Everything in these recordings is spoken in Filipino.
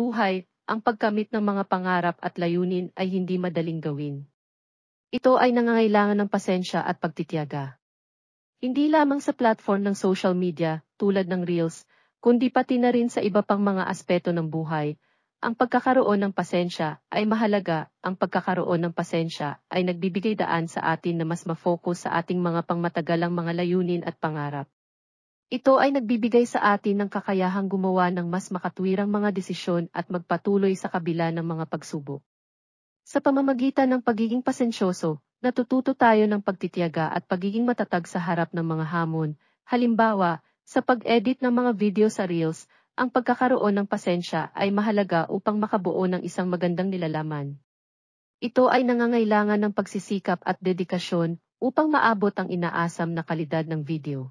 buhay, ang pagkamit ng mga pangarap at layunin ay hindi madaling gawin. Ito ay nangangailangan ng pasensya at pagtitiyaga. Hindi lamang sa platform ng social media, tulad ng Reels, kundi pati na rin sa iba pang mga aspeto ng buhay, ang pagkakaroon ng pasensya ay mahalaga. Ang pagkakaroon ng pasensya ay nagbibigay daan sa atin na mas ma-focus sa ating mga pangmatagalang mga layunin at pangarap. Ito ay nagbibigay sa atin ng kakayahang gumawa ng mas makatwirang mga desisyon at magpatuloy sa kabila ng mga pagsubok. Sa pamamagitan ng pagiging pasensyoso, natututo tayo ng pagtitiyaga at pagiging matatag sa harap ng mga hamon. Halimbawa, sa pag-edit ng mga video sa Reels, ang pagkakaroon ng pasensya ay mahalaga upang makabuo ng isang magandang nilalaman. Ito ay nangangailangan ng pagsisikap at dedikasyon upang maabot ang inaasam na kalidad ng video.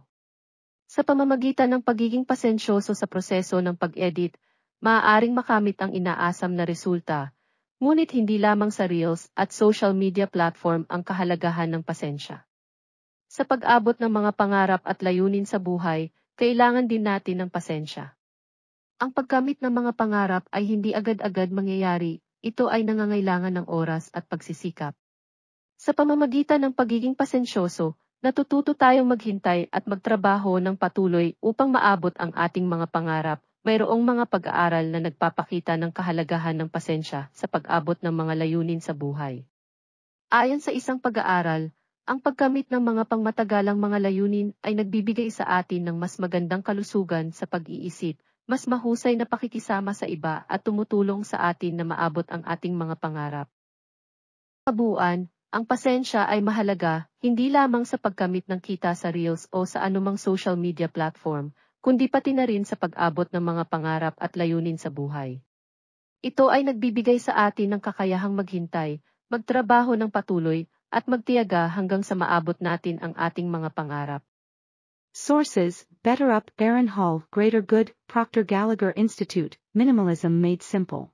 Sa pamamagitan ng pagiging pasensyoso sa proseso ng pag-edit, maaaring makamit ang inaasam na resulta, ngunit hindi lamang sa Reels at social media platform ang kahalagahan ng pasensya. Sa pag-abot ng mga pangarap at layunin sa buhay, kailangan din natin ng pasensya. Ang pagkamit ng mga pangarap ay hindi agad-agad mangyayari, ito ay nangangailangan ng oras at pagsisikap. Sa pamamagitan ng pagiging pasensyoso, Natututo tayong maghintay at magtrabaho ng patuloy upang maabot ang ating mga pangarap. Mayroong mga pag-aaral na nagpapakita ng kahalagahan ng pasensya sa pag-abot ng mga layunin sa buhay. Ayon sa isang pag-aaral, ang pagkamit ng mga pangmatagalang mga layunin ay nagbibigay sa atin ng mas magandang kalusugan sa pag-iisip, mas mahusay na pakikisama sa iba at tumutulong sa atin na maabot ang ating mga pangarap. Kabuuan, ang pasensya ay mahalaga, hindi lamang sa pagkamit ng kita sa Reels o sa anumang social media platform, kundi pati na rin sa pag-abot ng mga pangarap at layunin sa buhay. Ito ay nagbibigay sa atin ng kakayahang maghintay, magtrabaho ng patuloy, at magtiyaga hanggang sa maabot natin ang ating mga pangarap. Sources, Better Up, Aaron Hall, Greater Good, Proctor Gallagher Institute, Minimalism Made Simple.